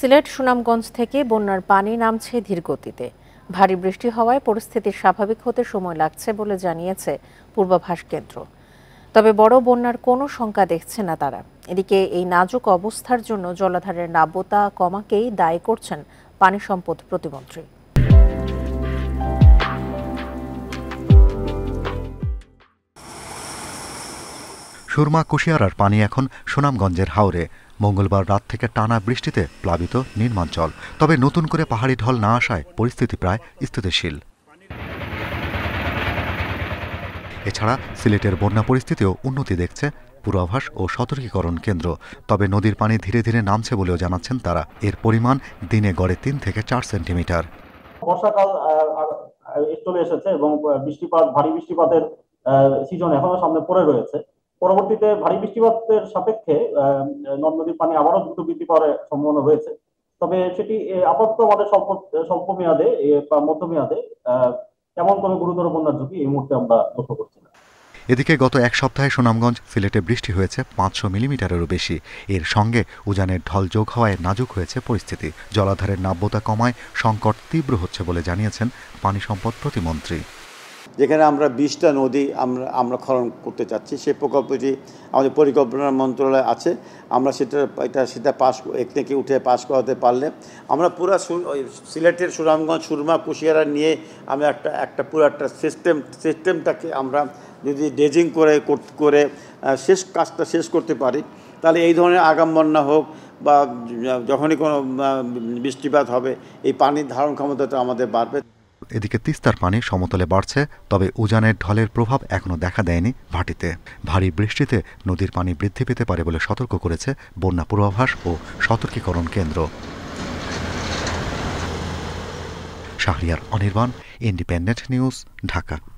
সিলেট সুনামগঞ্জ থেকে বন্যার পানি নামছে ধীরগতিতে ভারী বৃষ্টি হওয়ায় পরিস্থিতি স্বাভাবিক হতে সময় লাগছে বলে জানিয়েছে পূর্বাভাস কেন্দ্র তবে বড় বন্যার কোনো শঙ্কা দেখছে না তারা এদিকে এই নাজুক অবস্থার জন্য জলাধারের নাব্যতা কমাকেই দায়ী করছেন পানি সম্পদ প্রতিমন্ত্রী সুরমা কুশিয়ারার পানি এখন সুনামগঞ্জের হাওরে মঙ্গলবার রাত থেকে টানা বৃষ্টিতে প্লাবিত নির্মাঞ্চল তবে নতুন করে পাহাড়ি ঢল না আসায় পরিস্থিতি প্রায় স্থিতিশীল এছাড়া সিলেটের বন্যা পরিস্থিতিও উন্নতি দেখছে পূর্বাভাস ও সতর্কীকরণ কেন্দ্র তবে নদীর পানি ধীরে ধীরে নামছে বলেও জানাচ্ছেন তারা এর পরিমাণ দিনে গড়ে তিন থেকে চার সেন্টিমিটার বর্ষাকাল চলে এসেছে এবং বৃষ্টিপাত ভারী বৃষ্টিপাতের সিজন এখনো সামনে পড়ে রয়েছে পরবর্তীতে ভারী বৃষ্টিপাতের সাপেক্ষে নদ নদীর পানি আবারও দ্রুত বৃদ্ধি পাওয়ার সম্ভাবনা হয়েছে তবে সেটি আপাতত আমাদের স্বল্প স্বল্প মেয়াদে বা মধ্য মেয়াদে তেমন কোনো গুরুতর বন্যার ঝুঁকি এই মুহূর্তে আমরা লক্ষ্য করছি না এদিকে গত এক সপ্তাহে সুনামগঞ্জ সিলেটে বৃষ্টি হয়েছে পাঁচশো মিলিমিটারেরও বেশি এর সঙ্গে উজানের ঢল যোগ হওয়ায় নাজুক হয়েছে পরিস্থিতি জলাধারের নাব্যতা কমায় সংকট তীব্র হচ্ছে বলে জানিয়েছেন পানি সম্পদ প্রতিমন্ত্রী যেখানে আমরা বিশটা নদী আমরা আমরা খনন করতে চাচ্ছি সেই প্রকল্পটি আমাদের পরিকল্পনা মন্ত্রণালয় আছে আমরা সেটা এটা সেটা পাশ থেকে উঠে পাশ করাতে পারলে আমরা পুরা সিলেটের সুনামগঞ্জ সুরমা কুশিয়ারা নিয়ে আমরা একটা একটা পুরো একটা সিস্টেম সিস্টেমটাকে আমরা যদি ডেজিং করে করে শেষ কাজটা শেষ করতে পারি তাহলে এই ধরনের আগাম বন্যা হোক বা যখনই কোনো বৃষ্টিপাত হবে এই পানির ধারণ ক্ষমতাটা আমাদের বাড়বে এদিকে তিস্তার পানি সমতলে বাড়ছে তবে উজানের ঢলের প্রভাব এখনও দেখা দেয়নি ভাটিতে ভারী বৃষ্টিতে নদীর পানি বৃদ্ধি পেতে পারে বলে সতর্ক করেছে বন্যা পূর্বাভাস ও সতর্কীকরণ কেন্দ্র শাহরিয়ার অনির্বাণ ইন্ডিপেন্ডেন্ট নিউজ ঢাকা